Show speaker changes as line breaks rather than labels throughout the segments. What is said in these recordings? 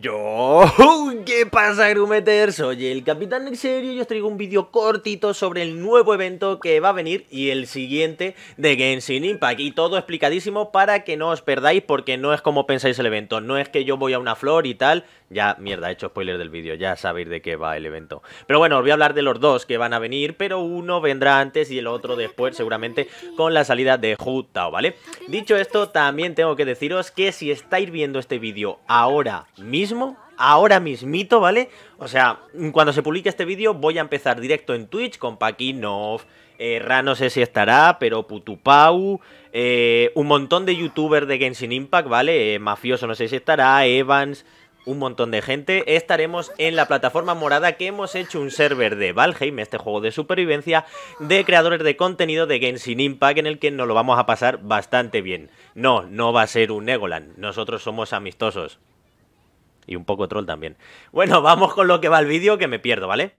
Yo, ¿qué pasa Grumeters? Soy el Capitán Nexerio y os traigo un vídeo cortito sobre el nuevo evento que va a venir y el siguiente de Genshin Impact y todo explicadísimo para que no os perdáis porque no es como pensáis el evento, no es que yo voy a una flor y tal, ya, mierda, he hecho spoiler del vídeo, ya sabéis de qué va el evento. Pero bueno, os voy a hablar de los dos que van a venir, pero uno vendrá antes y el otro después seguramente con la salida de Hu Tao, ¿vale? Dicho esto, también tengo que deciros que si estáis viendo este vídeo ahora mismo, mismo, ahora mismito, ¿vale? O sea, cuando se publique este vídeo voy a empezar directo en Twitch con Paquinov, eh, Ra no sé si estará, pero Putupau, eh, un montón de youtubers de Genshin Impact, ¿vale? Eh, Mafioso no sé si estará, Evans, un montón de gente. Estaremos en la plataforma morada que hemos hecho un server de Valheim, este juego de supervivencia, de creadores de contenido de Genshin Impact en el que nos lo vamos a pasar bastante bien. No, no va a ser un Egoland, nosotros somos amistosos. Y un poco troll también. Bueno, vamos con lo que va el vídeo, que me pierdo, ¿vale?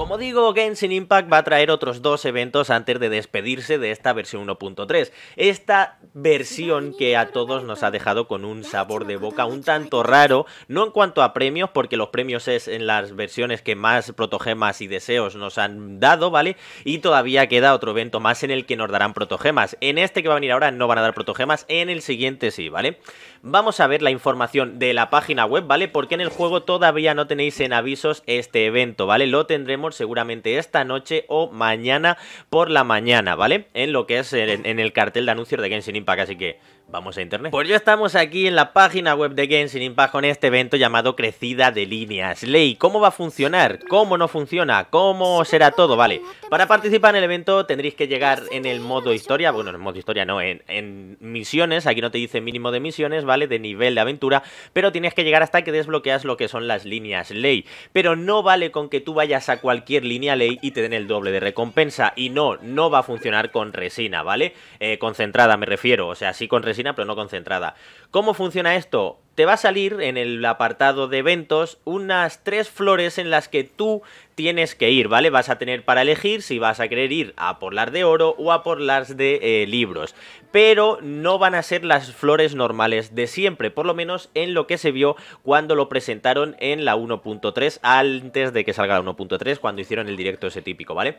Como digo, Genshin Impact va a traer otros dos eventos antes de despedirse de esta versión 1.3. Esta versión que a todos nos ha dejado con un sabor de boca un tanto raro, no en cuanto a premios, porque los premios es en las versiones que más protogemas y deseos nos han dado, ¿vale? Y todavía queda otro evento más en el que nos darán protogemas. En este que va a venir ahora no van a dar protogemas, en el siguiente sí, ¿vale? Vamos a ver la información de la página web, ¿vale? Porque en el juego todavía no tenéis en avisos este evento, ¿vale? Lo tendremos seguramente esta noche o mañana por la mañana, ¿vale? En lo que es en, el cartel de anuncios de Genshin Impact, así que Vamos a internet. Pues ya estamos aquí en la página web de Games sin Impact con este evento llamado Crecida de Líneas. Ley, ¿cómo va a funcionar? ¿Cómo no funciona? ¿Cómo será todo? Vale, para participar en el evento tendréis que llegar en el modo historia, bueno, en el modo historia no, en, misiones, aquí no te dice mínimo de misiones, ¿vale? De nivel de aventura, pero tienes que llegar hasta que desbloqueas lo que son las líneas Ley. Pero no vale con que tú vayas a cualquier línea Ley y te den el doble de recompensa. Y no, no va a funcionar con resina, ¿vale? Eh, concentrada me refiero, o sea, sí con resina pero no concentrada. ¿Cómo funciona esto? Te va a salir en el apartado de eventos unas tres flores en las que tú tienes que ir, ¿vale? Vas a tener para elegir si vas a querer ir a por las de oro o a por las de eh, libros. Pero no van a ser las flores normales de siempre, por lo menos en lo que se vio cuando lo presentaron en la 1.3, antes de que salga la 1.3, cuando hicieron el directo ese típico, ¿vale?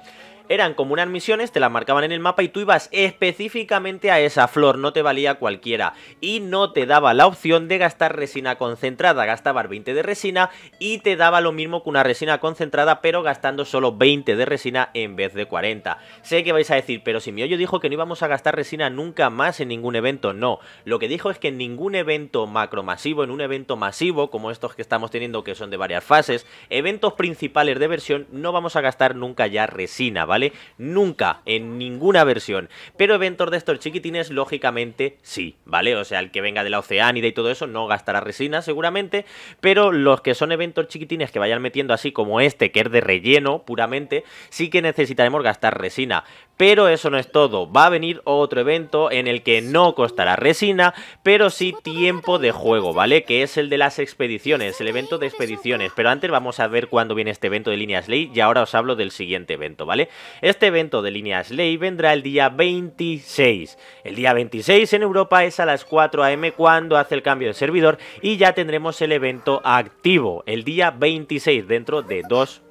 Eran como unas misiones, te las marcaban en el mapa y tú ibas específicamente a esa flor, no te valía cualquiera. Y no te daba la opción de gastar resina concentrada, gastabas 20 de resina y te daba lo mismo que una resina concentrada, pero gastando solo 20 de resina en vez de 40. Sé que vais a decir, pero si mi hoyo dijo que no íbamos a gastar resina nunca más en ningún evento, no. Lo que dijo es que en ningún evento macromasivo, en un evento masivo, como estos que estamos teniendo que son de varias fases, eventos principales de versión, no vamos a gastar nunca ya resina, ¿vale? Nunca, en ninguna versión. Pero eventos de estos chiquitines, lógicamente, sí, ¿vale? O sea, el que venga de la Oceánida y todo eso no gastará resina seguramente, pero los que son eventos chiquitines que vayan metiendo así como este, que es de relleno puramente, sí que necesitaremos gastar resina. Pero eso no es todo, va a venir otro evento en el que no costará resina, pero sí tiempo de juego, ¿vale? Que es el de las expediciones, el evento de expediciones. Pero antes vamos a ver cuándo viene este evento de líneas ley y ahora os hablo del siguiente evento, ¿vale? Este evento de líneas ley vendrá el día 26. El día 26 en Europa es a las 4 am cuando hace el cambio de servidor y ya tendremos el evento activo el día 26 dentro de dos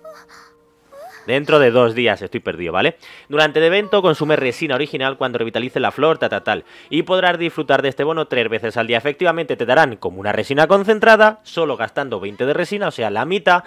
Dentro de dos días estoy perdido, ¿vale? Durante el evento consume resina original cuando revitalice la flor, ta, ta, tal. Y podrás disfrutar de este bono tres veces al día. Efectivamente, te darán como una resina concentrada, solo gastando 20 de resina, o sea, la mitad.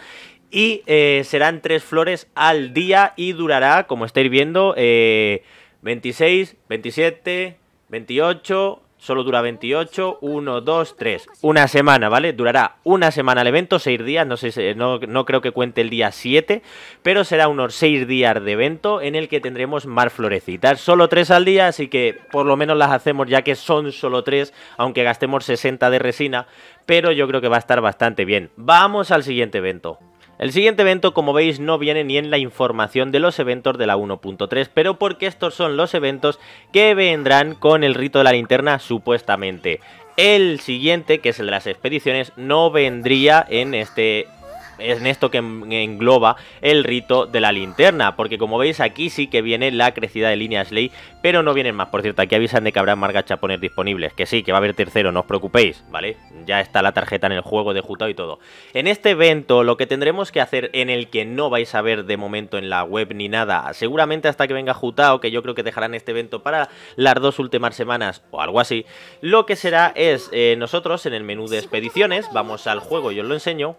Y eh, serán tres flores al día y durará, como estáis viendo, eh, 26, 27, 28, solo dura 28, 1, 2, 3. Una semana, ¿vale? Durará una semana el evento, 6 días, no, sé, no, creo que cuente el día 7, pero será unos 6 días de evento en el que tendremos más florecitas. Solo 3 al día, así que por lo menos las hacemos ya que son solo 3, aunque gastemos 60 de resina, pero yo creo que va a estar bastante bien. Vamos al siguiente evento. El siguiente evento, como veis, no viene ni en la información de los eventos de la 1.3, pero porque estos son los eventos que vendrán con el rito de la linterna supuestamente. El siguiente, que es el de las expediciones, no vendría en este en esto que engloba el rito de la linterna, porque como veis aquí sí que viene la crecida de líneas ley, pero no vienen más, por cierto, aquí avisan de que habrá más poner disponibles, que sí, que va a haber tercero, no os preocupéis, ¿vale? Ya está la tarjeta en el juego de Jutao y todo. En este evento lo que tendremos que hacer, en el que no vais a ver de momento en la web ni nada, seguramente hasta que venga Jutao, que yo creo que dejarán este evento para las dos últimas semanas o algo así, lo que será es, eh, nosotros en el menú de expediciones, vamos al juego y os lo enseño,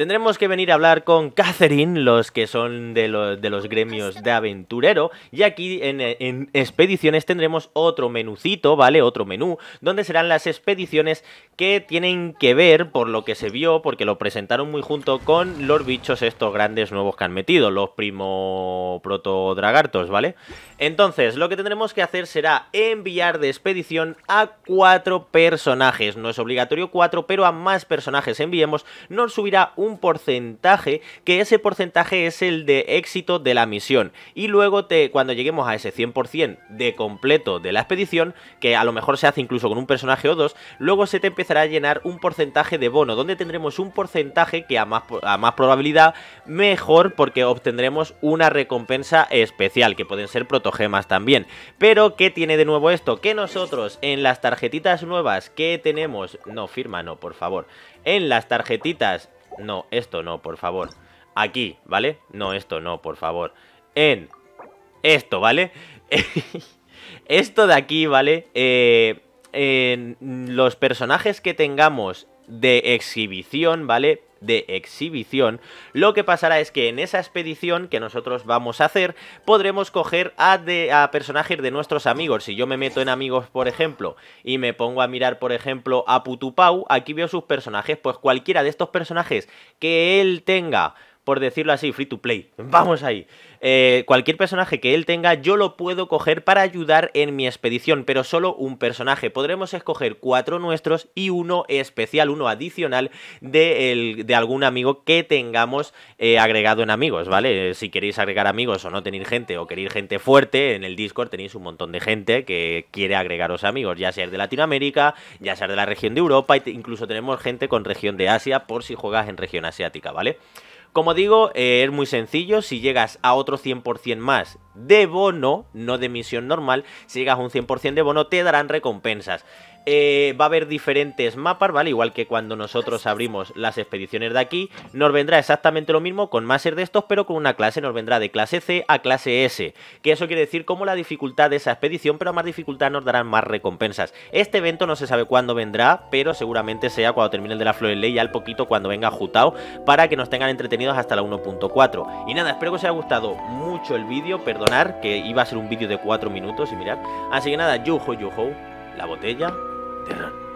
Tendremos que venir a hablar con Catherine, los que son de los, gremios de aventurero. Y aquí en, expediciones tendremos otro menucito, ¿vale? Otro menú, donde serán las expediciones que tienen que ver, por lo que se vio, porque lo presentaron muy junto con los bichos estos grandes nuevos que han metido, los primo proto ¿vale? Entonces, lo que tendremos que hacer será enviar de expedición a cuatro personajes. No es obligatorio cuatro, pero a más personajes enviemos nos subirá un porcentaje, que ese porcentaje es el de éxito de la misión. Y luego, te, cuando lleguemos a ese 100% de completo de la expedición, que a lo mejor se hace incluso con un personaje o dos, luego se te empezará a llenar un porcentaje de bono, donde tendremos un porcentaje que a más, a más probabilidad mejor porque obtendremos una recompensa especial, que pueden ser protocolos gemas también. Pero, ¿qué tiene de nuevo esto? Que nosotros en las tarjetitas nuevas que tenemos... No, firma no, por favor. En las tarjetitas... No, esto no, por favor. Aquí, ¿vale? No, esto no, por favor. En esto, ¿vale? esto de aquí, ¿vale? Eh, en los personajes que tengamos de exhibición, ¿vale? de exhibición, lo que pasará es que en esa expedición que nosotros vamos a hacer, podremos coger a, de, a personajes de nuestros amigos. Si yo me meto en amigos, por ejemplo, y me pongo a mirar, por ejemplo, a Putupau, aquí veo sus personajes, pues cualquiera de estos personajes que él tenga por decirlo así, free to play. Vamos ahí. Eh, cualquier personaje que él tenga, yo lo puedo coger para ayudar en mi expedición, pero solo un personaje. Podremos escoger cuatro nuestros y uno especial, uno adicional de, algún amigo que tengamos eh, agregado en amigos, ¿vale? Eh, si queréis agregar amigos o no tenéis gente o queréis gente fuerte, en el Discord tenéis un montón de gente que quiere agregaros amigos, ya sea de Latinoamérica, ya sea de la región de Europa, incluso tenemos gente con región de Asia por si juegas en región asiática, ¿vale? Como digo, eh, es muy sencillo, si llegas a otro 100% más de bono, no de misión normal, si llegas a un 100% de bono te darán recompensas. Eh, va a haber diferentes mapas, ¿vale? Igual que cuando nosotros abrimos las expediciones de aquí, nos vendrá exactamente lo mismo con ser de estos, pero con una clase, nos vendrá de clase C a clase S, que eso quiere decir como la dificultad de esa expedición, pero a más dificultad nos darán más recompensas. Este evento no se sabe cuándo vendrá, pero seguramente sea cuando termine el de la Flor Ley, ya al poquito cuando venga Jutao, para que nos tengan entretenidos hasta la 1.4. Y nada, espero que os haya gustado mucho el vídeo, perdonar que iba a ser un vídeo de 4 minutos y mirad. Así que nada, yujo, yujo, la botella 嗯。